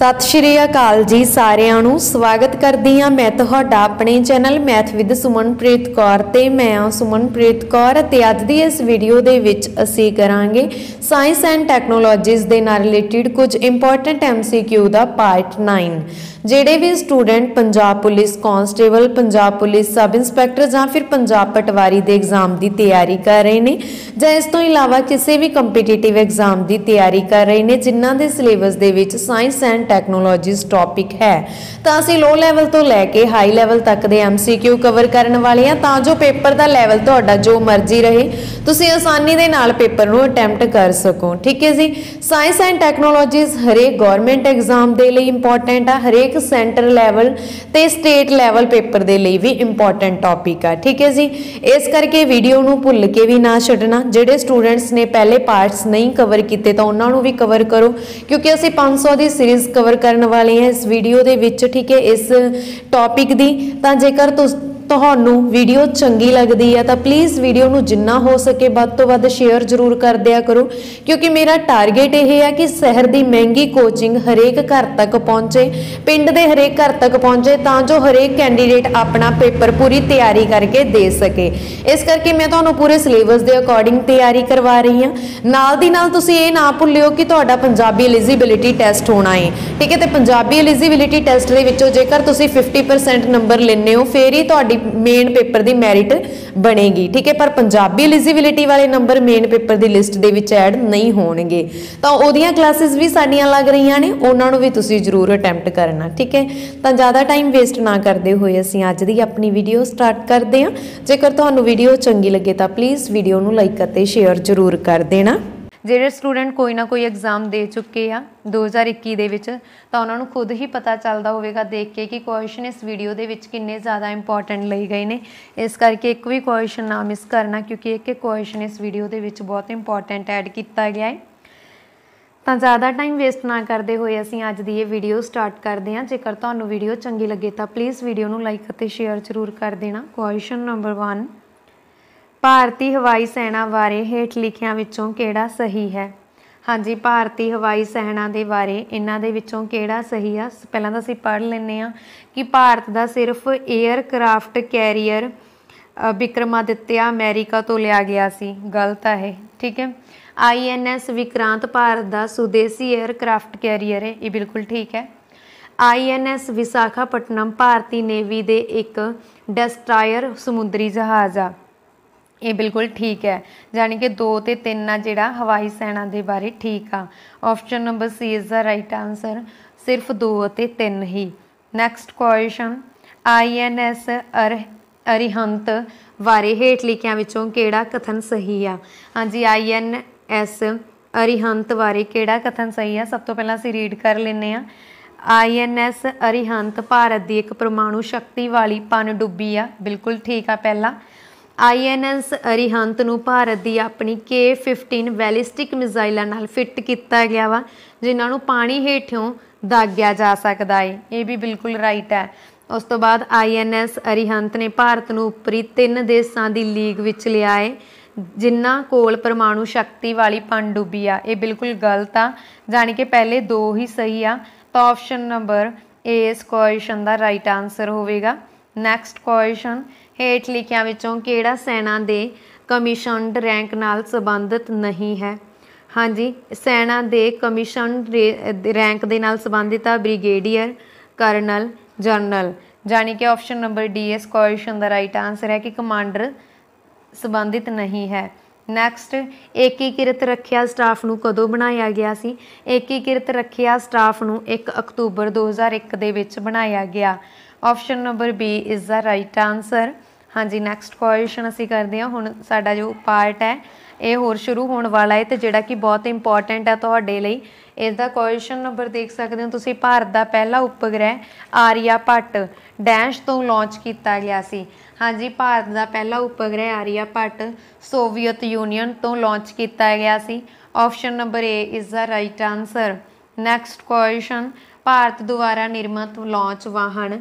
ਸਤਿ ਸ਼੍ਰੀ ਅਕਾਲ ਜੀ ਸਾਰਿਆਂ ਨੂੰ ਸਵਾਗਤ ਕਰਦੀ ਹਾਂ ਮੈਂ ਤੁਹਾਡਾ ਆਪਣੇ channel math with Sumanpreet Kaur ਤੇ ਮੈਂ ਹਾਂ ਸੁਮਨਪ੍ਰੀਤ ਕੌਰ ਤੇ ਅੱਜ ਦੀ ਇਸ ਵੀਡੀਓ ਦੇ ਵਿੱਚ ਅਸੀਂ ਕਰਾਂਗੇ ਸਾਇੰਸ ਐਂਡ ਟੈਕਨੋਲੋਜੀਜ਼ ਦੇ ਨਾਲ ਰਿਲੇਟਡ ਕੁਝ ਇੰਪੋਰਟੈਂਟ ਐਮਸੀਕਿਊ ਦਾ ਪਾਰਟ 9 ਜਿਹੜੇ ਵੀ student Punjab police constable Punjab police sub inspector ਜਾਂ ਫਿਰ ਪੰਜਾਬ ਪਟਵਾਰੀ ਦੇ ਐਗਜ਼ਾਮ ਦੀ ਤਿਆਰੀ ਕਰ ਰਹੇ ਨੇ ਜਾਂ ਇਸ ਤੋਂ ਇਲਾਵਾ ਕਿਸੇ ਵੀ ਕੰਪੀਟੀਟਿਵ ਐਗਜ਼ਾਮ ਦੀ ਤਿਆਰੀ ਕਰ ਰਹੇ ਨੇ ਜਿਨ੍ਹਾਂ ਦੇ ਸਿਲੇਬਸ ਦੇ ਵਿੱਚ ਸਾਇੰਸ ਐਂਡ ਟੈਕਨੋਲੋਜੀਸ ਟੌਪਿਕ ਹੈ ਤਾਂ ਅਸੀਂ ਲੋ ਲੈਵਲ ਤੋਂ ਲੈ ਕੇ ਹਾਈ ਲੈਵਲ ਤੱਕ ਦੇ ਐਮਸੀਕਿਊ ਕਵਰ ਕਰਨ ਵਾਲੇ ਆ ਤਾਂ ਜੋ ਪੇਪਰ ਦਾ ਲੈਵਲ ਤੁਹਾਡਾ ਜੋ ਮਰਜ਼ੀ ਰਹੇ ਤੁਸੀਂ ਆਸਾਨੀ ਦੇ ਨਾਲ ਪੇਪਰ ਨੂੰ ਅਟੈਂਪਟ ਕਰ ਸਕੋ ਠੀਕ ਹੈ ਜੀ ਸਾਇੰਸ ਐਂਡ ਟੈਕਨੋਲੋਜੀਸ ਹਰੇਕ ਗਵਰਨਮੈਂਟ ਐਗਜ਼ਾਮ ਦੇ ਲਈ ਇੰਪੋਰਟੈਂਟ ਆ ਹਰੇਕ ਇੱਕ ਸੈਂਟਰ ਲੈਵਲ ਤੇ ਸਟੇਟ ਲੈਵਲ ਪੇਪਰ ਦੇ ਲਈ ਵੀ ਇੰਪੋਰਟੈਂਟ ਟੌਪਿਕ ਆ ਠੀਕ ਹੈ ਜੀ ਇਸ ਕਰਕੇ ਵੀਡੀਓ ਨੂੰ ਭੁੱਲ ਕੇ ਵੀ ਨਾ ਛੱਡਣਾ ਜਿਹੜੇ ਸਟੂਡੈਂਟਸ ਨੇ ਪਹਿਲੇ ਪਾਰਟਸ ਨਹੀਂ ਕਵਰ ਕੀਤੇ ਤਾਂ ਉਹਨਾਂ ਨੂੰ ਵੀ ਕਵਰ ਕਰੋ ਕਿਉਂਕਿ ਅਸੀਂ 500 ਦੀ ਸੀਰੀਜ਼ ਕਵਰ ਕਰਨ ਵਾਲੇ ਹਾਂ ਇਸ ਵੀਡੀਓ ਦੇ ਵਿੱਚ ਠੀਕ ਹੈ ਇਸ ਟੌਪਿਕ ਦੀ ਤਾਂ ਜੇਕਰ ਤੁਸੀਂ ਤੁਹਾਨੂੰ ਵੀਡੀਓ ਚੰਗੀ ਲੱਗਦੀ ਹੈ ਤਾਂ ਪਲੀਜ਼ ਵੀਡੀਓ ਨੂੰ ਜਿੰਨਾ ਹੋ ਸਕੇ ਵੱਧ ਤੋਂ ਵੱਧ ਸ਼ੇਅਰ ਜ਼ਰੂਰ ਕਰ ਦਿਆ ਕਰੋ ਕਿਉਂਕਿ ਮੇਰਾ ਟਾਰਗੇਟ ਇਹ ਹੈ ਕਿ ਸ਼ਹਿਰ ਦੀ ਮਹਿੰਗੀ ਕੋਚਿੰਗ ਹਰੇਕ ਘਰ ਤੱਕ ਪਹੁੰਚੇ ਪਿੰਡ ਦੇ ਹਰੇਕ ਘਰ ਤੱਕ ਪਹੁੰਚੇ ਤਾਂ ਜੋ ਹਰੇਕ ਕੈਂਡੀਡੇਟ ਆਪਣਾ ਪੇਪਰ ਪੂਰੀ ਤਿਆਰੀ ਕਰਕੇ ਦੇ ਸਕੇ ਇਸ ਕਰਕੇ ਮੈਂ ਤੁਹਾਨੂੰ ਪੂਰੇ ਸਿਲੇਬਸ ਦੇ ਅਕੋਰਡਿੰਗ ਤਿਆਰੀ ਕਰਵਾ ਰਹੀ ਹਾਂ ਨਾਲ ਦੀ ਨਾਲ ਤੁਸੀਂ ਇਹ ਨਾ ਭੁੱਲਿਓ ਕਿ ਤੁਹਾਡਾ ਪੰਜਾਬੀ ਐਲੀਜੀਬਿਲਿਟੀ ਟੈਸਟ ਹੋਣਾ ਹੈ ਠੀਕ ਹੈ ਤੇ ਪੰਜਾਬੀ ਐਲੀਜੀਬਿਲਿਟੀ ਟੈਸਟ ਦੇ ਵਿੱਚੋਂ ਜੇਕਰ ਤੁਸੀਂ 50% ਨੰਬਰ ਲੈਣੇ ਹੋ ਫੇਰ ਹੀ ਤੁਹਾਡੀ ਮੇਨ ਪੇਪਰ ਦੀ ਮੈਰਿਟ ਬਣੇਗੀ ਠੀਕ ਹੈ ਪਰ ਪੰਜਾਬੀ ਐਲੀਜੀਬਿਲਟੀ ਵਾਲੇ ਨੰਬਰ ਮੇਨ ਪੇਪਰ ਦੀ ਲਿਸਟ ਦੇ ਵਿੱਚ ਐਡ ਨਹੀਂ ਹੋਣਗੇ ਤਾਂ ਉਹਦੀਆਂ ਕਲਾਸਿਸ ਵੀ ਸਾਡੀਆਂ ਲੱਗ ਰਹੀਆਂ ਨੇ ਉਹਨਾਂ ਨੂੰ ਵੀ ਤੁਸੀਂ ਜ਼ਰੂਰ ਅਟੈਂਪਟ ਕਰਨਾ ਠੀਕ ਹੈ ਤਾਂ ਜ਼ਿਆਦਾ ਟਾਈਮ ਵੇਸਟ ਨਾ ਕਰਦੇ ਹੋਏ ਅਸੀਂ ਅੱਜ ਦੀ ਆਪਣੀ ਵੀਡੀਓ ਸਟਾਰਟ ਕਰਦੇ ਹਾਂ ਜੇਕਰ ਤੁਹਾਨੂੰ ਵੀਡੀਓ ਚੰਗੀ ਲੱਗੇ ਤਾਂ ਪਲੀਜ਼ ਵੀਡੀਓ ਨੂੰ ਲਾਈਕ ਅਤੇ ਸ਼ੇਅਰ ਜ਼ਰੂਰ ਕਰ ਦੇਣਾ ਜਿਹੜੇ ਸਟੂਡੈਂਟ ਕੋਈ ਨਾ ਕੋਈ ਐਗਜ਼ਾਮ ਦੇ ਚੁੱਕੇ ਆ 2021 ਦੇ ਵਿੱਚ ਤਾਂ ਉਹਨਾਂ ਨੂੰ ਖੁਦ ਹੀ ਪਤਾ ਚੱਲਦਾ ਹੋਵੇਗਾ ਦੇਖ ਕੇ ਕਿ ਕੁਐਸਚਨ ਇਸ ਵੀਡੀਓ ਦੇ ਵਿੱਚ ਕਿੰਨੇ ਜ਼ਿਆਦਾ ਇੰਪੋਰਟੈਂਟ ਲਈ ਗਏ ਨੇ ਇਸ ਕਰਕੇ ਇੱਕ ਵੀ ਕੁਐਸਚਨ ਨਾ ਮਿਸ ਕਰਨਾ ਕਿਉਂਕਿ ਇੱਕ ਇੱਕ ਕੁਐਸਚਨ ਇਸ ਵੀਡੀਓ ਦੇ ਵਿੱਚ ਬਹੁਤ ਇੰਪੋਰਟੈਂਟ ਐਡ ਕੀਤਾ ਗਿਆ ਹੈ ਤਾਂ ਜ਼ਿਆਦਾ ਟਾਈਮ ਵੇਸਟ ਨਾ ਕਰਦੇ ਹੋਏ ਅਸੀਂ ਅੱਜ ਦੀ ਇਹ ਵੀਡੀਓ ਸਟਾਰਟ ਕਰਦੇ ਹਾਂ ਜੇਕਰ ਤੁਹਾਨੂੰ ਵੀਡੀਓ ਚੰਗੀ ਲੱਗੇ ਤਾਂ ਪਲੀਜ਼ ਵੀਡੀਓ ਨੂੰ ਲਾਈਕ ਅਤੇ ਸ਼ੇਅਰ ਜ਼ਰੂਰ ਕਰ ਦੇਣਾ ਕੁਐਸਚਨ ਨੰਬਰ 1 ਭਾਰਤੀ ਹਵਾਈ ਸੈਨਾ ਬਾਰੇ ਹੇਠ ਲਿਖਿਆਂ ਵਿੱਚੋਂ ਕਿਹੜਾ ਸਹੀ ਹੈ ਹਾਂਜੀ ਭਾਰਤੀ ਹਵਾਈ ਸੈਨਾ ਦੇ ਬਾਰੇ ਇਹਨਾਂ ਦੇ ਵਿੱਚੋਂ ਕਿਹੜਾ ਸਹੀ ਆ ਪਹਿਲਾਂ ਤਾਂ ਅਸੀਂ ਪੜ੍ਹ ਲੈਂਦੇ ਆ ਕਿ ਭਾਰਤ ਦਾ ਸਿਰਫ 에ਅਰਕ੍ਰਾਫਟ ਕੈਰੀਅਰ ਵਿਕਰਮਾਦਿੱਤਿਆ ਅਮਰੀਕਾ ਤੋਂ ਲਿਆ ਗਿਆ ਸੀ ਗਲਤ ਆ ਇਹ ਠੀਕ ਹੈ ਆਈਐਨਐਸ ਵਿਕਰਾਂਤ ਭਾਰਤ ਦਾ ਸੁਦੇਸੀ 에ਅਰਕ੍ਰਾਫਟ ਕੈਰੀਅਰ ਹੈ ਇਹ ਬਿਲਕੁਲ ਠੀਕ ਹੈ ਆਈਐਨਐਸ ਵਿਸਾਖਾਪਟਨਮ ਭਾਰਤੀ ਨੇਵੀ ਦੇ ਇੱਕ ਡੈਸਟਰਾਇਰ ਸਮੁੰਦਰੀ ਜਹਾਜ਼ ਆ ਇਹ ਬਿਲਕੁਲ ਠੀਕ ਹੈ ਯਾਨੀ ਕਿ 2 ਤੇ 3 ਆ ਜਿਹੜਾ ਹਵਾਈ ਸੈਨਾ ਦੇ ਬਾਰੇ ਠੀਕ ਆ option number C is the right answer ਸਿਰਫ 2 ਅਤੇ 3 ਹੀ ਨੈਕਸਟ ਕੁਐਸਚਨ ਆਈਐਨਐਸ ਅਰ ਅਰਿਹੰਤ ਬਾਰੇ ਹੇਠ ਲਿਖਿਆਂ ਵਿੱਚੋਂ ਕਿਹੜਾ ਕਥਨ ਸਹੀ ਆ ਹਾਂਜੀ ਆਈਐਨਐਸ ਅਰਿਹੰਤ ਬਾਰੇ ਕਿਹੜਾ ਕਥਨ ਸਹੀ ਆ ਸਭ ਤੋਂ ਪਹਿਲਾਂ ਅਸੀਂ ਰੀਡ ਕਰ ਲੈਨੇ ਆ ਆਈਐਨਐਸ ਅਰਿਹੰਤ ਭਾਰਤ ਦੀ ਇੱਕ ਪਰਮਾਣੂ ਸ਼ਕਤੀ ਵਾਲੀ ਡੁੱਬੀ ਆ ਬਿਲਕੁਲ ਠੀਕ ਆ ਪਹਿਲਾ ਆਈਐਨਐਸ ਅਰੀਹੰਤ ਨੂੰ ਭਾਰਤ ਦੀ ਆਪਣੀ K15 ਬੈਲਿਸਟਿਕ ਮਿਜ਼ਾਈਲਾਂ ਨਾਲ ਫਿੱਟ ਕੀਤਾ ਗਿਆ ਵਾ ਜਿਨ੍ਹਾਂ ਨੂੰ ਪਾਣੀ ਹੇਠੋਂ ਦਾਗਿਆ ਜਾ ਸਕਦਾ ਹੈ ਇਹ ਵੀ ਬਿਲਕੁਲ ਰਾਈਟ ਹੈ ਉਸ ਤੋਂ ਬਾਅਦ ਆਈਐਨਐਸ ਅਰੀਹੰਤ ਨੇ ਭਾਰਤ ਨੂੰ ਉਪਰੀ ਤਿੰਨ ਦੇਸ਼ਾਂ ਦੀ ਲੀਗ ਵਿੱਚ ਲਿਆ ਹੈ ਜਿਨ੍ਹਾਂ ਕੋਲ ਪਰਮਾਣੂ ਸ਼ਕਤੀ ਵਾਲੀ ਪੰਡੂਬੀ ਆ ਇਹ ਬਿਲਕੁਲ ਗਲਤ ਆ ਜਾਨੀ ਕਿ ਪਹਿਲੇ ਦੋ ਹੀ ਸਹੀ ਆ ਤਾਂ ਆਪਸ਼ਨ ਨੰਬਰ ਏ ਇਸ ਕੁਐਸ਼ਨ ਦਾ ਰਾਈਟ ਆਨਸਰ ਹੋਵੇਗਾ ਨੈਕਸਟ ਕੁਐਸ਼ਨ ਹੇਠ ਲਿਖਿਆਂ ਵਿੱਚੋਂ ਕਿਹੜਾ ਸੈਨਾ ਦੇ ਕਮਿਸ਼ਨਡ ਰੈਂਕ ਨਾਲ ਸੰਬੰਧਿਤ ਨਹੀਂ ਹੈ ਹਾਂਜੀ ਸੈਨਾ ਦੇ ਕਮਿਸ਼ਨਡ ਰੈਂਕ ਦੇ ਨਾਲ ਸੰਬੰਧਿਤ ਆ ਬ੍ਰਿਗੇਡੀਅਰ ਕਰਨਲ ਜਨਰਲ ਜਾਨੀ ਕਿ ਆਪਸ਼ਨ ਨੰਬਰ ਡੀ ਇਸ ਕੁਐਸਚਨ ਦਾ ਰਾਈਟ ਆਨਸਰ ਹੈ ਕਿ ਕਮਾਂਡਰ ਸੰਬੰਧਿਤ ਨਹੀਂ ਹੈ ਨੈਕਸਟ ਏਕੀਕ੍ਰਿਤ ਰੱਖਿਆ ਸਟਾਫ ਨੂੰ ਕਦੋਂ ਬਣਾਇਆ ਗਿਆ ਸੀ ਏਕੀਕ੍ਰਿਤ ਰੱਖਿਆ ਸਟਾਫ ਨੂੰ 1 ਅਕਤੂਬਰ 2001 ਦੇ ਵਿੱਚ ਬਣਾਇਆ ਗਿਆ option number B is the right answer ਹਾਂਜੀ ਨੈਕਸਟ ਕੁਐਸਚਨ ਅਸੀਂ ਕਰਦੇ ਹਾਂ ਹੁਣ ਸਾਡਾ ਜੋ ਪਾਰਟ ਹੈ ਇਹ ਹੋਰ ਸ਼ੁਰੂ ਹੋਣ ਵਾਲਾ ਹੈ ਤੇ ਜਿਹੜਾ ਕਿ ਬਹੁਤ ਇੰਪੋਰਟੈਂਟ ਹੈ ਤੁਹਾਡੇ ਲਈ ਇਸ ਦਾ ਕੁਐਸਚਨ ਨੰਬਰ ਦੇਖ ਸਕਦੇ ਹੋ ਤੁਸੀਂ ਭਾਰਤ ਦਾ ਪਹਿਲਾ ਉਪਗ੍ਰਹਿ ਆਰੀਆ ਭੱਟ ਡੈਸ਼ ਤੋਂ ਲਾਂਚ ਕੀਤਾ ਗਿਆ ਸੀ ਹਾਂਜੀ ਭਾਰਤ ਦਾ ਪਹਿਲਾ ਉਪਗ੍ਰਹਿ ਆਰੀਆ ਭੱਟ ਸੋਵੀਅਤ ਯੂਨੀਅਨ ਤੋਂ ਲਾਂਚ ਕੀਤਾ ਗਿਆ ਸੀ option number A is the right answer next question Bharat ਦੁਆਰਾ ਨਿਰਮਿਤ ਲਾਂਚ ਵਾਹਨ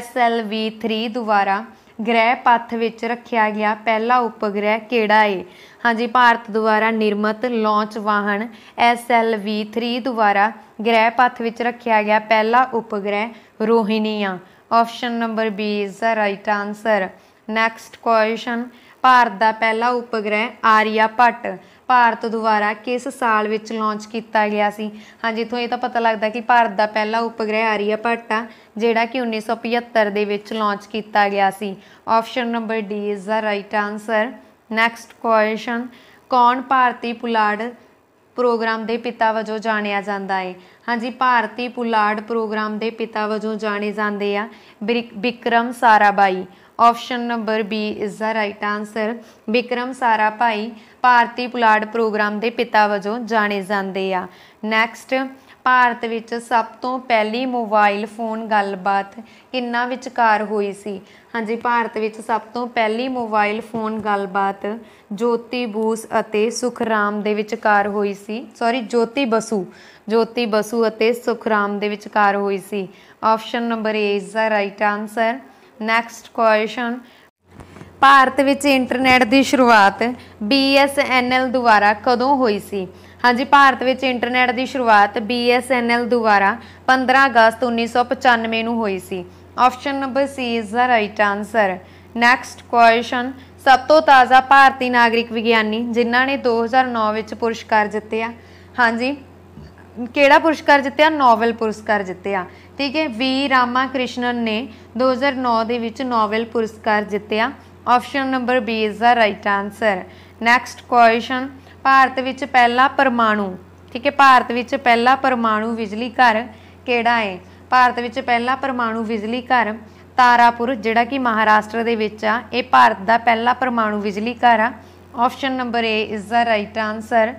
SLV-3 ਦੁਆਰਾ ਗ੍ਰਹਿ ਪਥ ਵਿੱਚ ਰੱਖਿਆ ਗਿਆ ਪਹਿਲਾ ਉਪਗ੍ਰਹਿ ਕਿਹੜਾ ਹੈ ਹਾਂਜੀ ਭਾਰਤ ਦੁਆਰਾ ਨਿਰਮਿਤ ਲਾਂਚ ਵਾਹਨ SLV3 3 ਦੁਆਰਾ ਗ੍ਰਹਿ ਪਥ ਵਿੱਚ ਰੱਖਿਆ ਗਿਆ ਪਹਿਲਾ ਉਪਗ੍ਰਹਿ ਰੋਹਿਣੀ ਆ option number B is the right answer next question Bharat ਦਾ ਪਹਿਲਾ ਉਪਗ੍ਰਹਿ ਆਰੀਆ ਭਟ ਭਾਰਤ ਦੁਆਰਾ ਕਿਸ ਸਾਲ ਵਿੱਚ ਲਾਂਚ ਕੀਤਾ ਗਿਆ ਸੀ ਹਾਂਜੀ ਇਥੋਂ ਇਹ ਤਾਂ ਪਤਾ ਲੱਗਦਾ ਕਿ ਭਾਰਤ ਦਾ ਪਹਿਲਾ ਉਪਗ੍ਰਹਿ ਆਰੀਆ ਭੱਟ ਆ ਜਿਹੜਾ ਕਿ 1975 ਦੇ ਵਿੱਚ ਲਾਂਚ ਕੀਤਾ ਗਿਆ ਸੀ option number D is the right answer next question ਕੌਣ ਭਾਰਤੀ ਪੁਲਾੜ ਪ੍ਰੋਗਰਾਮ ਦੇ ਪਿਤਾ ਵਜੋਂ ਜਾਣਿਆ ਜਾਂਦਾ ਹੈ ਹਾਂਜੀ ਭਾਰਤੀ ਪੁਲਾੜ ਪ੍ਰੋਗਰਾਮ ਦੇ ਪਿਤਾ ਵਜੋਂ ਜਾਣੇ ਜਾਂਦੇ ਆ Bikram Sarabhai option number B is the right answer Vikram Sarabhai ਭਾਰਤੀ ਪੁਲਾੜ ਪ੍ਰੋਗਰਾਮ ਦੇ ਪਿਤਾ ਵਜੋਂ ਜਾਣੇ ਜਾਂਦੇ ਆ ਨੈਕਸਟ ਭਾਰਤ ਵਿੱਚ ਸਭ ਤੋਂ ਪਹਿਲੀ ਮੋਬਾਈਲ ਫੋਨ ਗੱਲਬਾਤ ਕਿੰਨਾ ਵਿਚਕਾਰ ਹੋਈ ਸੀ ਹਾਂਜੀ ਭਾਰਤ ਵਿੱਚ ਸਭ ਤੋਂ ਪਹਿਲੀ ਮੋਬਾਈਲ ਫੋਨ ਗੱਲਬਾਤ ਜੋਤੀ ਬੂਸ ਅਤੇ ਸੁਖਰਾਮ ਦੇ ਵਿਚਕਾਰ ਹੋਈ ਸੀ ਸੌਰੀ ਜੋਤੀ ਬਸੂ ਜੋਤੀ ਬਸੂ ਅਤੇ ਸੁਖਰਾਮ ਦੇ ਵਿਚਕਾਰ ਹੋਈ ਸੀ option number A is the right answer next question Bharat ਵਿੱਚ ਇੰਟਰਨੈਟ ਦੀ ਸ਼ੁਰੂਆਤ BSNL ਦੁਆਰਾ ਕਦੋਂ ਹੋਈ ਸੀ ਹਾਂਜੀ ਭਾਰਤ ਵਿੱਚ ਇੰਟਰਨੈਟ ਦੀ ਸ਼ੁਰੂਆਤ BSNL ਦੁਆਰਾ 15 ਅਗਸਤ 1995 ਨੂੰ ਹੋਈ ਸੀ option number C is the right answer next question ਸਭ ਤੋਂ ਤਾਜ਼ਾ ਭਾਰਤੀ ਨਾਗਰਿਕ ਵਿਗਿਆਨੀ ਜਿਨ੍ਹਾਂ ਨੇ 2009 ਵਿੱਚ ਪੁਰਸਕਾਰ ਜਿੱਤੇ ਆ ਹਾਂਜੀ ਕਿਹੜਾ ਪੁਰਸਕਾਰ ਜਿੱਤੇ ਆ ਨੋਬਲ ਪੁਰਸਕਾਰ ਜਿੱਤੇ ਆ ਠੀਕ ਹੈ ਵੀ ਰਾਮਾ ਕ੍ਰਿਸ਼ਨਨ ਨੇ 2009 ਦੇ ਵਿੱਚ ਨੋਬਲ ਪੁਰਸਕਾਰ ਜਿੱਤਿਆ option number B is the right answer next question Bharat ਵਿੱਚ ਪਹਿਲਾ ਪਰਮਾਣੂ ਠੀਕ ਹੈ ਭਾਰਤ ਵਿੱਚ ਪਹਿਲਾ ਪਰਮਾਣੂ ਬਿਜਲੀ ਘਰ ਕਿਹੜਾ ਹੈ ਭਾਰਤ ਵਿੱਚ ਪਹਿਲਾ ਪਰਮਾਣੂ ਬਿਜਲੀ ਘਰ ਤਾਰਾਪੁਰ ਜਿਹੜਾ ਕਿ ਮਹਾਰਾਸ਼ਟਰ ਦੇ ਵਿੱਚ ਆ ਇਹ ਭਾਰਤ ਦਾ ਪਹਿਲਾ ਪਰਮਾਣੂ ਬਿਜਲੀ ਘਰ ਆ option number A is the right answer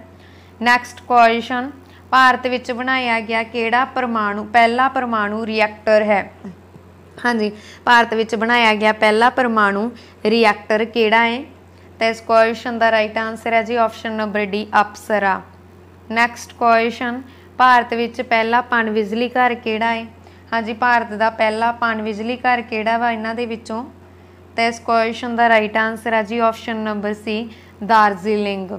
next question Bharat ਵਿੱਚ ਬਣਾਇਆ ਗਿਆ ਕਿਹੜਾ ਪਰਮਾਣੂ ਪਹਿਲਾ ਪਰਮਾਣੂ ਰਿਐਕਟਰ ਹੈ ਹਾਂਜੀ ਭਾਰਤ ਵਿੱਚ ਬਣਾਇਆ ਗਿਆ ਪਹਿਲਾ ਪਰਮਾਣੂ ਰਿਐਕਟਰ ਕਿਹੜਾ ਹੈ ਤਾਂ ਇਸ ਕੁਐਸਚਨ ਦਾ ਰਾਈਟ ਆਨਸਰ ਹੈ ਜੀ option number D Apsara next question Bharat ਵਿੱਚ ਪਹਿਲਾ ਪਣ ਬਿਜਲੀ ਘਰ ਕਿਹੜਾ ਹੈ ਹਾਂਜੀ ਭਾਰਤ ਦਾ ਪਹਿਲਾ ਪਣ ਬਿਜਲੀ ਘਰ ਕਿਹੜਾ ਵਾ ਇਹਨਾਂ ਦੇ ਵਿੱਚੋਂ ਤਾਂ ਇਸ ਕੁਐਸਚਨ ਦਾ ਰਾਈਟ ਆਨਸਰ ਹੈ ਜੀ option number C Darjeeling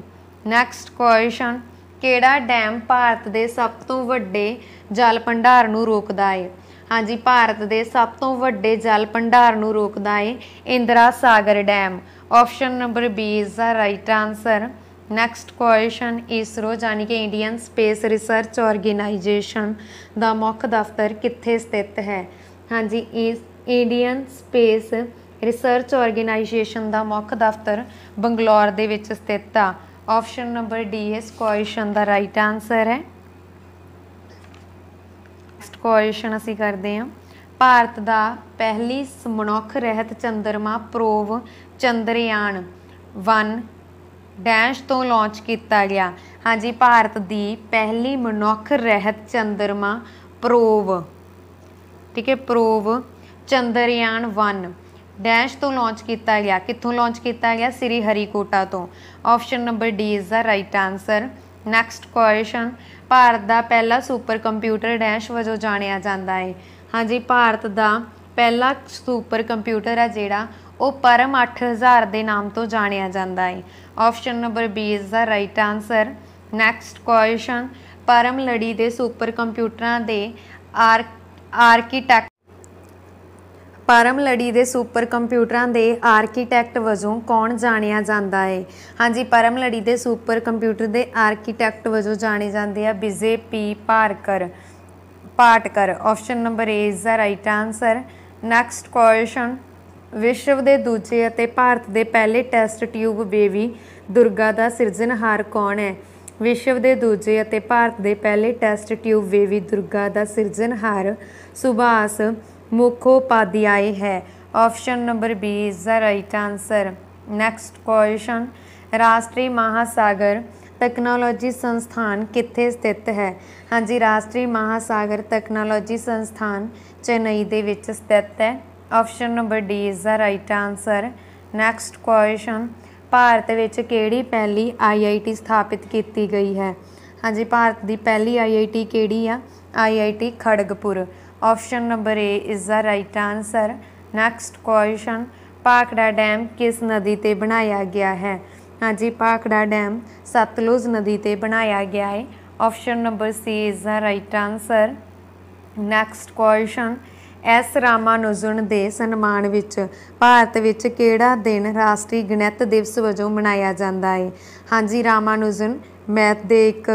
next question ਕਿਹੜਾ ਡੈਮ ਭਾਰਤ ਦੇ ਸਭ ਤੋਂ ਵੱਡੇ ਜਲ ਭੰਡਾਰ ਨੂੰ ਰੋਕਦਾ ਹੈ ਹਾਂਜੀ ਭਾਰਤ ਦੇ ਸਭ ਤੋਂ ਵੱਡੇ ਜਲ ਭੰਡਾਰ ਨੂੰ ਰੋਕਦਾ ਹੈ Indira Sagar dam option number B is the right answer next question ISRO ਯਾਨੀ ਕਿ ਇੰਡੀਅਨ ਸਪੇਸ ਰਿਸਰਚ ਆਰਗੇਨਾਈਜੇਸ਼ਨ ਦਾ ਮੁੱਖ ਦਫ਼ਤਰ ਕਿੱਥੇ ਸਥਿਤ ਹੈ ਹਾਂਜੀ ਇਸ ਇੰਡੀਅਨ ਸਪੇਸ ਰਿਸਰਚ ਆਰਗੇਨਾਈਜੇਸ਼ਨ ਦਾ ਮੁੱਖ ਦਫ਼ਤਰ ਬੰਗਲੌਰ ਦੇ ਵਿੱਚ ਸਥਿਤ ਆ option number D is question ਦਾ ਰਾਈਟ ਆਨਸਰ ਹੈ ਨੈਕਸਟ ਕੁਐਸਚਨ ਅਸੀਂ ਕਰਦੇ ਹਾਂ ਭਾਰਤ ਦਾ ਪਹਿਲੀ ਸਮਨੁੱਖ ਰਹਿਤ ਚੰਦਰਮਾ ਪ੍ਰੋਵ ਚੰਦਰਯਾਨ 1 ਡੈਸ਼ ਤੋਂ ਲਾਂਚ ਕੀਤਾ ਗਿਆ ਹਾਂਜੀ ਭਾਰਤ ਦੀ ਪਹਿਲੀ ਮਨੁੱਖ ਰਹਿਤ ਚੰਦਰਮਾ ਪ੍ਰੋਵ ਠੀਕ ਹੈ ਪ੍ਰੋਵ ਚੰਦਰਯਾਨ 1 ਡੈਸ਼ ਤੋਂ ਲਾਂਚ ਕੀਤਾ ਗਿਆ ਕਿੱਥੋਂ ਲਾਂਚ ਕੀਤਾ ਗਿਆ ਸ੍ਰੀ ਹਰੀਕੋਟਾ ਤੋਂ option number D is the right answer next question Bharat ਦਾ ਪਹਿਲਾ ਸੁਪਰ ਕੰਪਿਊਟਰ ਡੈਸ਼ ਵਜੋਂ ਜਾਣਿਆ ਜਾਂਦਾ ਹੈ ਹਾਂਜੀ ਭਾਰਤ ਦਾ ਪਹਿਲਾ ਸੁਪਰ ਕੰਪਿਊਟਰ ਹੈ ਜਿਹੜਾ ਉਹ ਪਰਮ 8000 ਦੇ ਨਾਮ ਤੋਂ ਜਾਣਿਆ ਜਾਂਦਾ ਹੈ option number B is the right answer next question Param ਲੜੀ ਦੇ ਸੁਪਰ ਕੰਪਿਊਟਰਾਂ ਦੇ ਆਰ ਆਰਕੀਟੈਕਟ ਪਰਮ ਲੜੀ ਦੇ ਸੁਪਰ ਕੰਪਿਊਟਰਾਂ ਦੇ ਆਰਕੀਟੈਕਟ ਵਜੋਂ ਕੌਣ ਜਾਣਿਆ ਜਾਂਦਾ ਹੈ ਹਾਂਜੀ ਪਰਮ ਲੜੀ ਦੇ ਸੁਪਰ ਕੰਪਿਊਟਰ ਦੇ ਆਰਕੀਟੈਕਟ ਵਜੋਂ ਜਾਣੇ ਜਾਂਦੇ ਆ Vijay P Parkar Patkar option number A is the right answer next question ਵਿਸ਼ਵ ਦੇ ਦੂਜੇ ਅਤੇ ਭਾਰਤ ਦੇ ਪਹਿਲੇ ਟੈਸਟ ਟਿਊਬ ਬੇਬੀ ਦੁਰਗਾ ਦਾ ਸਿਰਜਣਹਾਰ ਕੌਣ ਹੈ ਵਿਸ਼ਵ ਦੇ ਦੂਜੇ ਅਤੇ ਭਾਰਤ ਦੇ ਪਹਿਲੇ ਟੈਸਟ ਟਿਊਬ ਬੇਬੀ ਦੁਰਗਾ ਦਾ ਸਿਰਜਣਹਾਰ ਸੁਭਾਸ ਮੁਖੋਪਾਧਿਆਏ ਹੈ option number B is the right answer next question ਰਾਸ਼ਟਰੀ ਮਹਾਸਾਗਰ ਟੈਕਨੋਲੋਜੀ ਸੰਸਥਾਨ ਕਿੱਥੇ ਸਥਿਤ ਹੈ ਹਾਂਜੀ ਰਾਸ਼ਟਰੀ ਮਹਾਸਾਗਰ ਟੈਕਨੋਲੋਜੀ ਸੰਸਥਾਨ ਚੇਨਈ ਦੇ ਵਿੱਚ ਸਥਿਤ ਹੈ option number D is the right answer next question Bharat ਵਿੱਚ ਕਿਹੜੀ ਪਹਿਲੀ ਆਈਆਈਟੀ ਸਥਾਪਿਤ ਕੀਤੀ ਗਈ ਹੈ ਹਾਂਜੀ ਭਾਰਤ ਦੀ ਪਹਿਲੀ ਆਈਆਈਟੀ ਕਿਹੜੀ ਆ IIT Kharagpur Option number A is the right answer. Next question Bhakra dam ਕਿਸ ਨਦੀ ਤੇ ਬਣਾਇਆ ਗਿਆ ਹੈ ਹਾਂਜੀ ਭਾਖੜਾ ਡੈਮ ਸਤਲੁਜ ਨਦੀ ਤੇ ਬਣਾਇਆ ਗਿਆ ਹੈ option number C is the right answer next question S Ramanujan ਦੇ ਸਨਮਾਨ ਵਿੱਚ ਭਾਰਤ ਵਿੱਚ ਕਿਹੜਾ ਦਿਨ ਰਾਸ਼ਟਰੀ ਗਣਿਤ ਦਿਵਸ ਵਜੋਂ ਮਨਾਇਆ ਜਾਂਦਾ ਹੈ ਹਾਂਜੀ ਰਾਮਾਨੁਜਨ ਮੈਥ ਦੇ ਇੱਕ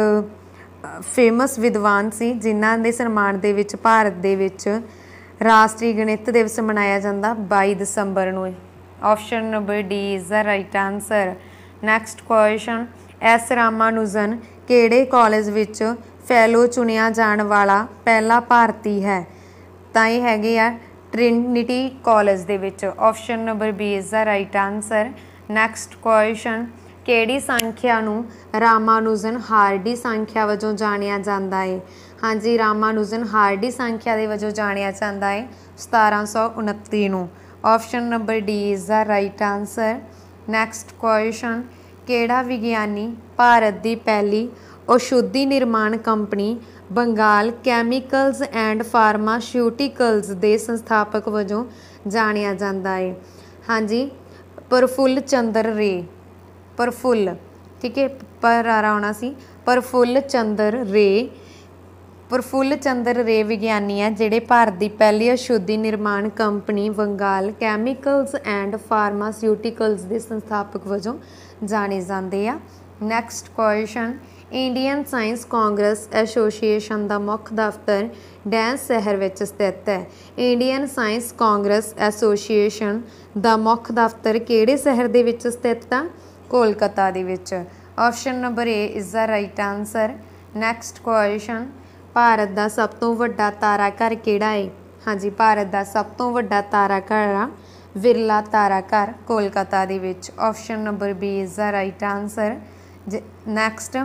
ਫੇਮਸ ਵਿਦਵਾਨ ਸੀ ਜਿਨ੍ਹਾਂ ਦੇ ਸਨਮਾਨ ਦੇ ਵਿੱਚ ਭਾਰਤ ਦੇ ਵਿੱਚ ਰਾਸ਼ਟਰੀ ਗਣਿਤ ਦਿਵਸ ਮਨਾਇਆ ਜਾਂਦਾ 22 ਦਸੰਬਰ ਨੂੰ option number D is the right answer next question S Ramanujan ਕਿਹੜੇ ਕਾਲਜ ਵਿੱਚ ਫੈਲੋ ਚੁਣਿਆ ਜਾਣ ਵਾਲਾ ਪਹਿਲਾ ਭਾਰਤੀ ਹੈ ਤਾਂ ਇਹ ਹੈਗੇ ਆ ਟ੍ਰਿਨਿਟੀ ਕਾਲਜ ਦੇ ਵਿੱਚ option number B is the right answer next question ਕਿਹੜੀ ਸੰਖਿਆ ਨੂੰ ਰਾਮਾਨੁਜਨ ਹਾਰਡੀ ਸੰਖਿਆ ਵਜੋਂ ਜਾਣਿਆ ਜਾਂਦਾ ਹੈ ਹਾਂਜੀ ਰਾਮਾਨੁਜਨ ਹਾਰਡੀ ਸੰਖਿਆ ਦੇ ਵਜੋਂ ਜਾਣਿਆ ਜਾਂਦਾ ਹੈ 1729 ਨੂੰ option number D is the right answer next question ਕਿਹੜਾ ਵਿਗਿਆਨੀ ਭਾਰਤ ਦੀ ਪਹਿਲੀ ਔਸ਼ੁੱਧੀ ਨਿਰਮਾਣ company Bengal chemicals and pharmaceuticals ਦੇ ਸੰਸਥਾਪਕ ਵਜੋਂ ਜਾਣਿਆ ਜਾਂਦਾ ਹੈ ਹਾਂਜੀ ਪਰਫੁੱਲ ਚੰਦਰ ਰੇ ਪਰ ਫੁੱਲ ਠੀਕ ਹੈ ਪਰ ਆ ਰਹਾ ਹੋਣਾ ਸੀ ਪਰ ਫੁੱਲ ਚੰਦਰ ਰੇ ਪਰ ਫੁੱਲ ਚੰਦਰ ਰੇ ਵਿਗਿਆਨੀ ਆ ਜਿਹੜੇ ਭਾਰਤ ਦੀ ਪਹਿਲੀ ਅਸ਼ੁੱਧੀ ਨਿਰਮਾਣ company Bengal chemicals and pharmaceuticals ਦੇ ਸੰਸਥਾਪਕ ਵਜੋਂ ਜਾਣੇ ਜਾਂਦੇ ਆ next question Indian science congress association ਦਾ ਮੁੱਖ ਦਫ਼ਤਰ ਡੈਂਸ ਸ਼ਹਿਰ ਵਿੱਚ ਸਥਿਤ ਹੈ ਇੰਡੀਅਨ ਸਾਇੰਸ ਕਾਂਗਰਸ ਐਸੋਸੀਏਸ਼ਨ ਦਾ ਮੁੱਖ ਦਫ਼ਤਰ ਕਿਹੜੇ ਸ਼ਹਿਰ ਦੇ ਵਿੱਚ ਸਥਿਤ ਹੈ ਕੋਲਕਾਤਾ ਦੇ ਵਿੱਚ option number A is the right answer next question Bharat ਦਾ ਸਭ ਤੋਂ ਵੱਡਾ ਤਾਰਾ ਘਰ ਕਿਹੜਾ ਹੈ ਹਾਂਜੀ ਭਾਰਤ ਦਾ ਸਭ ਤੋਂ ਵੱਡਾ ਤਾਰਾ ਘਰ ਆ ਵਿਰਲਾ ਤਾਰਾ ਘਰ ਕੋਲਕਾਤਾ ਦੇ ਵਿੱਚ option number B is the right answer next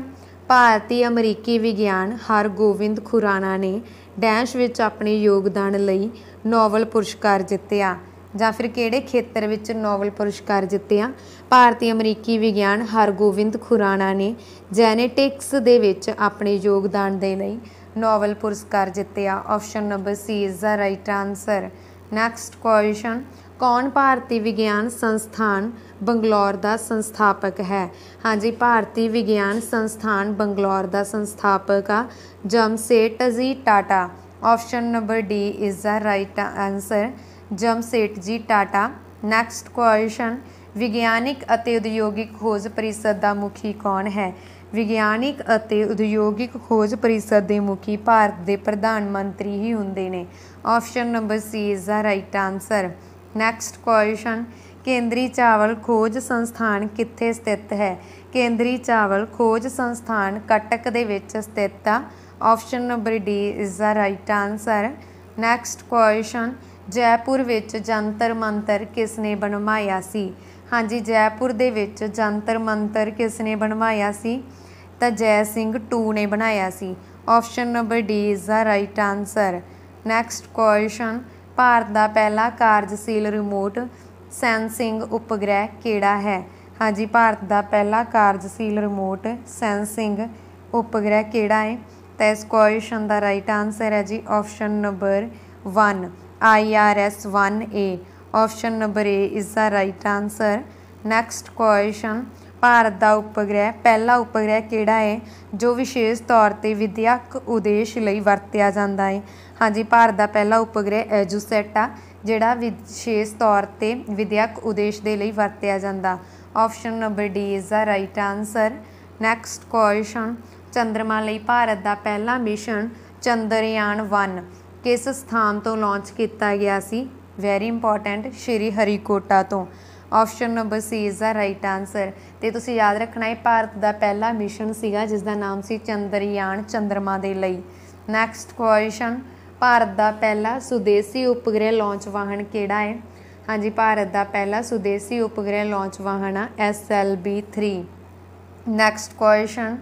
ਭਾਰਤੀ ਅਮਰੀਕੀ ਵਿਗਿਆਨ ਹਰਗੋਬਿੰਦ ਖੁਰਾਨਾ ਨੇ ਡੈਸ਼ ਵਿੱਚ ਆਪਣੇ ਯੋਗਦਾਨ ਲਈ ਨੋਬਲ ਪੁਰਸਕਾਰ ਜਿੱਤਿਆ ਜਾਂ ਫਿਰ ਕਿਹੜੇ ਖੇਤਰ ਵਿੱਚ ਨੋਬਲ ਪੁਰਸਕਾਰ ਜਿੱਤੇ ਆ ਭਾਰਤੀ ਅਮਰੀਕੀ ਵਿਗਿਆਨ ਹਰਗੋਵਿੰਦ ਖੁਰਾਣਾ ਨੇ ਜੈਨੇਟਿਕਸ ਦੇ ਵਿੱਚ ਆਪਣੇ ਯੋਗਦਾਨ ਦੇ ਲਈ ਨੋਬਲ ਪੁਰਸਕਾਰ ਜਿੱਤਿਆ option number C is the right answer next question ਕੌਣ ਭਾਰਤੀ ਵਿਗਿਆਨ ਸੰਸਥਾਨ ਬੰਗਲੌਰ ਦਾ ਸੰਸਥਾਪਕ ਹੈ ਹਾਂਜੀ ਭਾਰਤੀ ਵਿਗਿਆਨ ਸੰਸਥਾਨ ਬੰਗਲੌਰ ਦਾ ਸੰਸਥਾਪਕ ਆ Jamsetji Tata option number D is the right answer Jamsetji Tata next question ਵਿਗਿਆਨਿਕ ਅਤੇ ਉਦਯੋਗਿਕ ਖੋਜ ਪਰਿਸ਼ਦ ਦਾ ਮੁਖੀ ਕੌਣ ਹੈ ਵਿਗਿਆਨਿਕ ਅਤੇ ਉਦਯੋਗਿਕ ਖੋਜ ਪਰਿਸ਼ਦ ਦੇ ਮੁਖੀ ਭਾਰਤ ਦੇ ਪ੍ਰਧਾਨ ਮੰਤਰੀ ਹੀ ਹੁੰਦੇ ਨੇ option number C is the right answer next question ਕੇਂਦਰੀ ਚਾਵਲ ਖੋਜ ਸੰਸਥਾਨ ਕਿੱਥੇ ਸਥਿਤ ਹੈ ਕੇਂਦਰੀ ਚਾਵਲ ਖੋਜ ਸੰਸਥਾਨ ਕਟਕ ਦੇ ਵਿੱਚ ਸਥਿਤ ਆ option number D is the right answer next question Jaipur ਵਿੱਚ ਜੰਤਰ ਮੰਤਰ ਕਿਸ ਨੇ ਬਣਵਾਇਆ ਸੀ ਹਾਂਜੀ ਜੈਪੁਰ ਦੇ ਵਿੱਚ ਜੰਤਰ ਮੰਤਰ ਕਿਸ ਨੇ ਬਣਵਾਇਆ ਸੀ ਤਾਂ ਜੈ ਸਿੰਘ 2 ਨੇ ਬਣਾਇਆ ਸੀ option number D is the right answer next question Bharat ਦਾ ਪਹਿਲਾ ਕਾਰਜਸ਼ੀਲ ਰਿਮੋਟ ਸੈਂਸਿੰਗ ਉਪਗ੍ਰਹਿ ਕਿਹੜਾ ਹੈ ਹਾਂਜੀ ਭਾਰਤ ਦਾ ਪਹਿਲਾ ਕਾਰਜਸ਼ੀਲ ਰਿਮੋਟ ਸੈਂਸਿੰਗ ਉਪਗ੍ਰਹਿ ਕਿਹੜਾ ਹੈ ਤਾਂ ਇਸ ਕੁਐਸਚਨ ਦਾ ਰਾਈਟ ਆਨਸਰ ਹੈ ਜੀ option number 1 IRS 1A. Option number A is the right answer. Next question Bharat ਦਾ ਉਪਗ੍ਰਹਿ ਪਹਿਲਾ ਉਪਗ੍ਰਹਿ ਕਿਹੜਾ ਹੈ ਜੋ ਵਿਸ਼ੇਸ਼ ਤੌਰ ਤੇ ਵਿਦਿਅਕ ਉਦੇਸ਼ ਲਈ ਵਰਤਿਆ ਜਾਂਦਾ ਹੈ ਹਾਂਜੀ ਭਾਰਤ ਦਾ ਪਹਿਲਾ ਉਪਗ੍ਰਹਿ ਐਜੂਸੈਟ ਆ ਜਿਹੜਾ ਵਿਸ਼ੇਸ਼ ਤੌਰ ਤੇ ਵਿਦਿਅਕ ਉਦੇਸ਼ ਦੇ ਲਈ ਵਰਤਿਆ ਜਾਂਦਾ option number D is the right answer next question ਚੰ드ਰਮਾ ਲਈ ਭਾਰਤ ਦਾ ਪਹਿਲਾ ਮਿਸ਼ਨ ਚੰਦਰਯਾਨ 1 ਕਿਸ ਸਥਾਨ ਤੋਂ ਲਾਂਚ ਕੀਤਾ ਗਿਆ ਸੀ ਵੈਰੀ ਇੰਪੋਰਟੈਂਟ ਸ਼੍ਰੀ ਹਰੀਕੋਟਾ ਤੋਂ option number C is the right answer ਤੇ ਤੁਸੀਂ ਯਾਦ ਰੱਖਣਾ ਹੈ ਭਾਰਤ ਦਾ ਪਹਿਲਾ ਮਿਸ਼ਨ ਸੀਗਾ ਜਿਸ ਦਾ ਨਾਮ ਸੀ ਚੰਦਰਯਾਨ ਚੰਦਰਮਾ ਦੇ ਲਈ ਨੈਕਸਟ ਕੁਐਸਚਨ ਭਾਰਤ ਦਾ ਪਹਿਲਾ ਸੁਦੇਸੀ ਉਪਗ੍ਰਹਿ ਲਾਂਚ ਵਾਹਨ ਕਿਹੜਾ ਹੈ ਹਾਂਜੀ ਭਾਰਤ ਦਾ ਪਹਿਲਾ ਸੁਦੇਸੀ ਉਪਗ੍ਰਹਿ ਲਾਂਚ ਵਾਹਨ ਆ ਬੀ 3 ਨੈਕਸਟ ਕੁਐਸਚਨ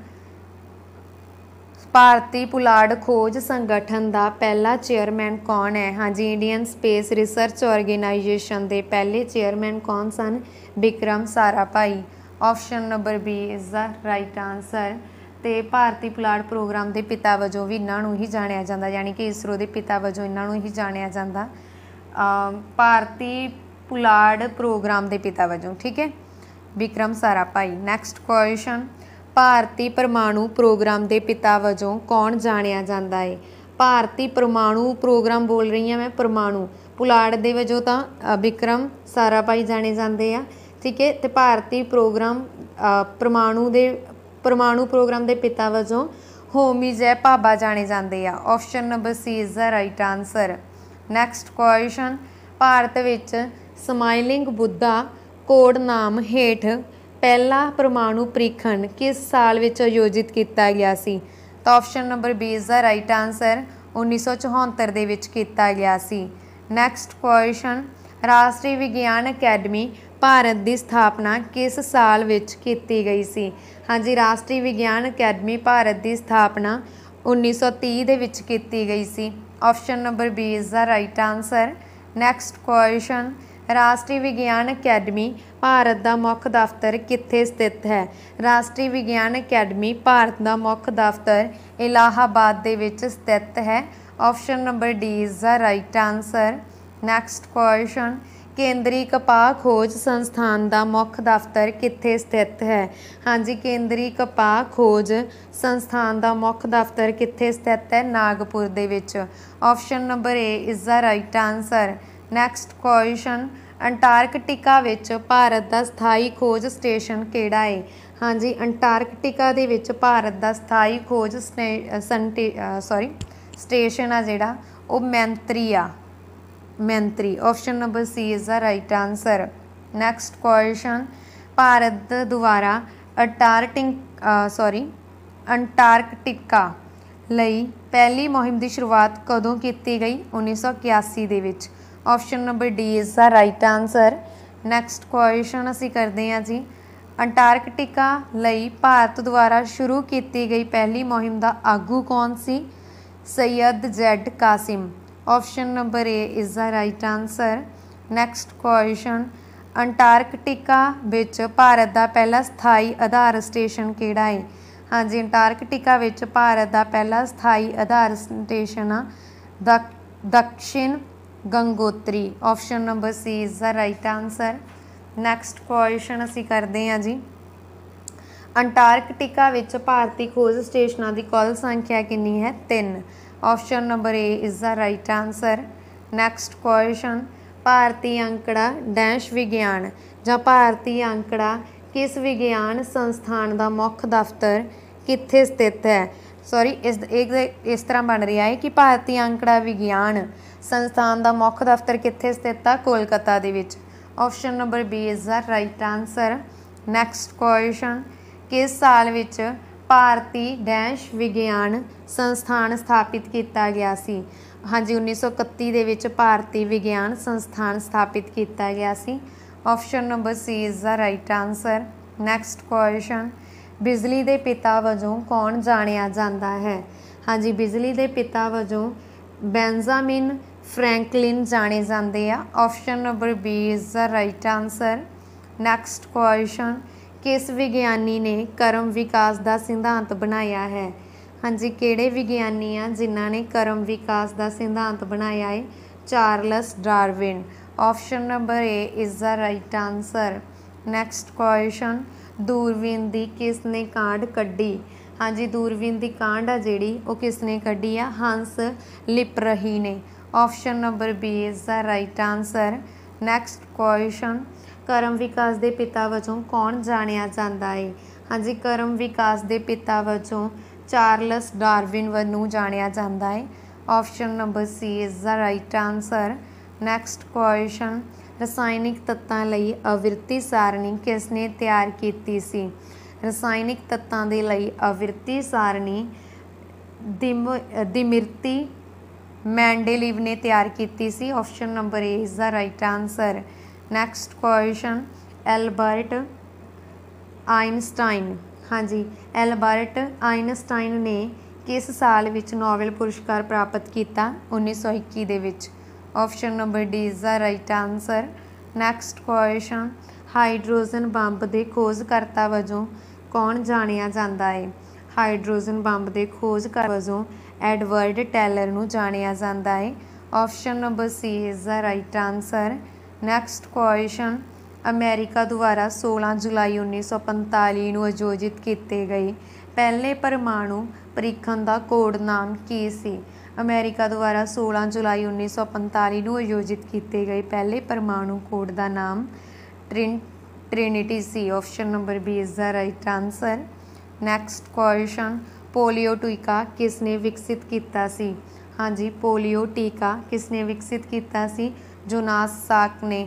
ਭਾਰਤੀ ਪੁਲਾੜ ਖੋਜ ਸੰਗਠਨ ਦਾ ਪਹਿਲਾ ਚੇਅਰਮੈਨ ਕੌਣ ਹੈ ਹਾਂਜੀ ਇੰਡੀਅਨ ਸਪੇਸ ਰਿਸਰਚ ਆਰਗੇਨਾਈਜੇਸ਼ਨ ਦੇ ਪਹਿਲੇ ਚੇਅਰਮੈਨ ਕੌਣ ਸਨ Vikram Sarabhai option number B is the right answer ਤੇ ਭਾਰਤੀ ਪੁਲਾੜ ਪ੍ਰੋਗਰਾਮ ਦੇ ਪਿਤਾ ਵਜੋਂ ਵੀ ਇਹਨਾਂ ਨੂੰ ਹੀ ਜਾਣਿਆ ਜਾਂਦਾ ਯਾਨੀ ਕਿ ਇਸਰੋ ਦੇ ਪਿਤਾ ਵਜੋਂ ਇਹਨਾਂ ਨੂੰ ਹੀ ਜਾਣਿਆ ਜਾਂਦਾ ਭਾਰਤੀ ਪੁਲਾੜ ਪ੍ਰੋਗਰਾਮ ਦੇ ਪਿਤਾ ਵਜੋਂ ਠੀਕ ਹੈ ਵਿਕਰਮ ਸਾਰਾਭਾਈ ਨੈਕਸਟ ਕੁਐਸਚਨ ਭਾਰਤੀ ਪਰਮਾਣੂ ਪ੍ਰੋਗਰਾਮ ਦੇ ਪਿਤਾ ਵਜੋਂ ਕੌਣ ਜਾਣਿਆ ਜਾਂਦਾ ਹੈ ਭਾਰਤੀ ਪਰਮਾਣੂ ਪ੍ਰੋਗਰਾਮ ਬੋਲ ਰਹੀ ਹਾਂ ਮੈਂ ਪਰਮਾਣੂ ਪੁਲਾੜ ਦੇ ਵਜੋਂ ਤਾਂ ਵਿਕਰਮ ਸਾਰਾਭਾਈ ਜਾਣੇ ਜਾਂਦੇ ਆ ਠੀਕ ਹੈ ਤੇ ਭਾਰਤੀ ਪ੍ਰੋਗਰਾਮ ਪਰਮਾਣੂ ਦੇ ਪਰਮਾਣੂ ਪ੍ਰੋਗਰਾਮ ਦੇ ਪਿਤਾ ਵਜੋਂ ਹੋਮੀ ਜੈ ਭਾਬਾ ਜਾਣੇ ਜਾਂਦੇ ਆ option number C is the right answer next question Bharat ਵਿੱਚ ਸਮਾਈਲਿੰਗ ਬੁੱਧਾ ਕੋਡ ਨਾਮ ਹੇਠ ਪਹਿਲਾ ਪਰਮਾਣੂ ਪ੍ਰੀਖਣ ਕਿਸ ਸਾਲ ਵਿੱਚ ਆਯੋਜਿਤ ਕੀਤਾ ਗਿਆ ਸੀ ਤਾਂ option number B is the right answer 1974 ਦੇ ਵਿੱਚ ਕੀਤਾ ਗਿਆ ਸੀ ਨੈਕਸਟ ਕੁਐਸਚਨ ਰਾਸ਼ਟਰੀ ਵਿਗਿਆਨ ਅਕੈਡਮੀ ਭਾਰਤ ਦੀ ਸਥਾਪਨਾ ਕਿਸ ਸਾਲ ਵਿੱਚ ਕੀਤੀ ਗਈ ਸੀ ਹਾਂਜੀ ਰਾਸ਼ਟਰੀ ਵਿਗਿਆਨ ਅਕੈਡਮੀ ਭਾਰਤ ਦੀ ਸਥਾਪਨਾ 1930 ਦੇ ਵਿੱਚ ਕੀਤੀ ਗਈ ਸੀ option number B is the right answer next question ਰਾਸ਼ਟਰੀ ਵਿਗਿਆਨ ਅਕੈਡਮੀ ਭਾਰਤ ਦਾ ਮੁੱਖ ਦਫ਼ਤਰ ਕਿੱਥੇ ਸਥਿਤ ਹੈ ਰਾਸ਼ਟਰੀ ਵਿਗਿਆਨ ਅਕੈਡਮੀ ਭਾਰਤ ਦਾ ਮੁੱਖ ਦਫ਼ਤਰ ਇਲਾਹਾਬਾਦ ਦੇ ਵਿੱਚ ਸਥਿਤ ਹੈ option number D is the right answer next question ਕੇਂਦਰੀ ਕਪਾਹ ਖੋਜ ਸੰਸਥਾਨ ਦਾ ਮੁੱਖ ਦਫ਼ਤਰ ਕਿੱਥੇ ਸਥਿਤ ਹੈ ਹਾਂਜੀ ਕੇਂਦਰੀ ਕਪਾਹ ਖੋਜ ਸੰਸਥਾਨ ਦਾ ਮੁੱਖ ਦਫ਼ਤਰ ਕਿੱਥੇ ਸਥਿਤ ਹੈ ਨਾਗਪੁਰ ਦੇ ਵਿੱਚ option number A is the right answer next question Antarctica ਵਿੱਚ ਭਾਰਤ ਦਾ ਸਥਾਈ ਖੋਜ ਸਟੇਸ਼ਨ ਕਿਹੜਾ ਹੈ ਹਾਂਜੀ ਅੰਟਾਰਕਟਿਕਾ ਦੇ ਵਿੱਚ ਭਾਰਤ ਦਾ ਸਥਾਈ ਖੋਜ ਸੌਰੀ ਸਟੇਸ਼ਨ ਆ ਜਿਹੜਾ ਉਹ ਮੈਂਤਰੀ ਆ Maitri option number C is the right answer next question Bharat ਦੁਆਰਾ ਅਟਾਰਟਿੰਗ ਸੌਰੀ ਅੰਟਾਰਕਟਿਕਾ ਲਈ ਪਹਿਲੀ ਮੁਹਿੰਮ ਦੀ ਸ਼ੁਰੂਆਤ ਕਦੋਂ ਕੀਤੀ ਗਈ 1981 ਦੇ ਵਿੱਚ option number D is the right answer next question ਅਸੀਂ ਕਰਦੇ ਹਾਂ ਜੀ ਅੰਟਾਰਕਟਿਕਾ ਲਈ ਭਾਰਤ ਦੁਆਰਾ ਸ਼ੁਰੂ ਕੀਤੀ ਗਈ ਪਹਿਲੀ ਮੁਹਿੰਮ ਦਾ ਆਗੂ ਕੌਣ ਸੀ Syed Z Qasim option number A is the right answer next question Antarctica ਵਿੱਚ ਭਾਰਤ ਦਾ ਪਹਿਲਾ ਸਥਾਈ ਆਧਾਰ ਸਟੇਸ਼ਨ ਕਿਹੜਾ ਹੈ ਹਾਂਜੀ ਅੰਟਾਰਕਟਿਕਾ ਵਿੱਚ ਭਾਰਤ ਦਾ ਪਹਿਲਾ ਸਥਾਈ ਆਧਾਰ ਸਟੇਸ਼ਨ ਦਾ Dakshin Gangotri option number C is the right answer next question ਅਸੀਂ ਕਰਦੇ ਹਾਂ ਜੀ ਅੰਟਾਰਕਟਿਕਾ ਵਿੱਚ ਭਾਰਤੀ ਖੋਜ ਸਟੇਸ਼ਨਾਂ ਦੀ ਕੁੱਲ ਸੰਖਿਆ ਕਿੰਨੀ ਹੈ 3 option number A is the right answer next question ਭਾਰਤੀ ਅੰਕੜਾ ਡੈਸ਼ ਵਿਗਿਆਨ ਜਾਂ ਭਾਰਤੀ ਅੰਕੜਾ ਕਿਸ ਵਿਗਿਆਨ ਸੰਸਥਾਨ ਦਾ ਮੁੱਖ ਦਫ਼ਤਰ ਕਿੱਥੇ ਸਥਿਤ ਹੈ ਸੌਰੀ ਇਸ ਇਸ ਤਰ੍ਹਾਂ ਬਣ ਰਿਹਾ ਹੈ ਕਿ ਭਾਰਤੀ ਅੰਕੜਾ ਵਿਗਿਆਨ ਸੰਸਥਾਨ ਦਾ ਮੁੱਖ ਦਫ਼ਤਰ ਕਿੱਥੇ ਸਥਿਤ ਹੈ ਕੋਲਕਾਤਾ ਦੇ ਵਿੱਚ option number B is the right answer next question ਕਿਸ ਸਾਲ ਵਿੱਚ ਭਾਰਤੀ ਡੈਸ਼ ਵਿਗਿਆਨ ਸੰਸਥਾਨ ਸਥਾਪਿਤ ਕੀਤਾ ਗਿਆ ਸੀ ਹਾਂਜੀ 1931 ਦੇ ਵਿੱਚ ਭਾਰਤੀ ਵਿਗਿਆਨ ਸੰਸਥਾਨ ਸਥਾਪਿਤ ਕੀਤਾ ਗਿਆ ਸੀ option number C is the right answer next question ਬਿਜਲੀ ਦੇ ਪਿਤਾ ਵਜੋਂ ਕੌਣ ਜਾਣਿਆ ਜਾਂਦਾ ਹੈ ਹਾਂਜੀ ਬਿਜਲੀ ਦੇ ਪਿਤਾ ਵਜੋਂ ਬੈਂਜਾਮਿਨ ਫ੍ਰੈਂਕਲਿਨ ਜਾਣੇ ਜਾਂਦੇ ਆ option number B is the right answer next question ਕਿਸ ਵਿਗਿਆਨੀ ਨੇ ਕਰਮ ਵਿਕਾਸ ਦਾ ਸਿਧਾਂਤ ਬਣਾਇਆ ਹੈ ਹਾਂਜੀ ਕਿਹੜੇ ਵਿਗਿਆਨੀ ਆ ਜਿਨ੍ਹਾਂ ਨੇ ਕਰਮ ਵਿਕਾਸ ਦਾ ਸਿਧਾਂਤ ਬਣਾਇਆ ਹੈ Charles Darwin option number A is the right answer next question ਦੂਰਬੀਨ ਦੀ ਕਿਸ ਨੇ ਕਾਂਡ ਕੱਢੀ ਹਾਂਜੀ ਦੂਰਬੀਨ ਦੀ ਕਾਂਡ ਆ ਜਿਹੜੀ ਉਹ ਕਿਸ ਨੇ ਕੱਢੀ ਆ ਹੰਸ ਰਹੀ ਨੇ option number B is the right answer next question ਕਰਮ ਵਿਕਾਸ ਦੇ ਪਿਤਾ ਵਜੋਂ ਕੌਣ ਜਾਣਿਆ ਜਾਂਦਾ ਹੈ ਹਾਂਜੀ ਕਰਮ ਵਿਕਾਸ ਦੇ ਪਿਤਾ ਵਜੋਂ ਚਾਰਲਸ ਡਾਰਵਿਨ ਨੂੰ ਜਾਣਿਆ ਜਾਂਦਾ ਹੈ option number C is the right answer next question ਰਸਾਇਣਿਕ ਤੱਤਾਂ ਲਈ ਅਵਿਰਤੀ ਸਾਰਣੀ ਕਿਸ ਨੇ ਤਿਆਰ ਕੀਤੀ ਸੀ ਰਸਾਇਣਿਕ ਤੱਤਾਂ ਦੇ ਲਈ ਅਵਿਰਤੀ ਸਾਰਣੀ ਦਿਮਿਰਤੀ ਮੈਂਡੇਲੀਵ ਨੇ ਤਿਆਰ ਕੀਤੀ ਸੀ option number A is the right answer next question Albert Einstein ਹਾਂਜੀ ਐਲਬਰਟ ਆਇਨਸਟਾਈਨ ਨੇ ਕਿਸ ਸਾਲ ਵਿੱਚ ਨੋਬਲ ਪੁਰਸਕਾਰ ਪ੍ਰਾਪਤ ਕੀਤਾ 1921 ਦੇ ਵਿੱਚ option number D is the right answer next question hydrogen bomb ਦੇ ਖੋਜਕਰਤਾ ਵਜੋਂ ਕੌਣ ਜਾਣਿਆ ਜਾਂਦਾ ਹੈ ਹਾਈਡਰੋਜਨ ਬੰਬ ਦੇ ਖੋਜਕਰਤਾ ਵਜੋਂ ਐਡਵਰਡ ਟੈਲਰ ਨੂੰ ਜਾਣਿਆ ਜਾਂਦਾ ਹੈ option number C is the right answer next question America ਦੁਆਰਾ 16 ਜੁਲਾਈ 1945 ਨੂੰ ਆਯੋਜਿਤ ਕੀਤੇ ਗਏ ਪਹਿਲੇ ਪਰਮਾਣੂ ਪ੍ਰੀਖਣ ਦਾ ਕੋਡ ਨਾਮ ਕੀ ਸੀ ਅਮਰੀਕਾ ਦੁਆਰਾ 16 ਜੁਲਾਈ 1945 ਨੂੰ ਆਯੋਜਿਤ ਕੀਤੇ ਗਏ ਪਹਿਲੇ ਪਰਮਾਣੂ ਕੋਡ ਦਾ ਨਾਮ ਟ੍ਰਿਨਿਟੀ ਸੀ option number B is the right answer next question polio ਟੀਕਾ ਕਿਸ ਨੇ ਵਿਕਸਿਤ ਕੀਤਾ ਸੀ ਹਾਂਜੀ ਪੋਲੀਓ ਟੀਕਾ ਕਿਸ ਨੇ ਵਿਕਸਿਤ ਕੀਤਾ ਸੀ ਜੋਨਾਸ ਸਾਕ ਨੇ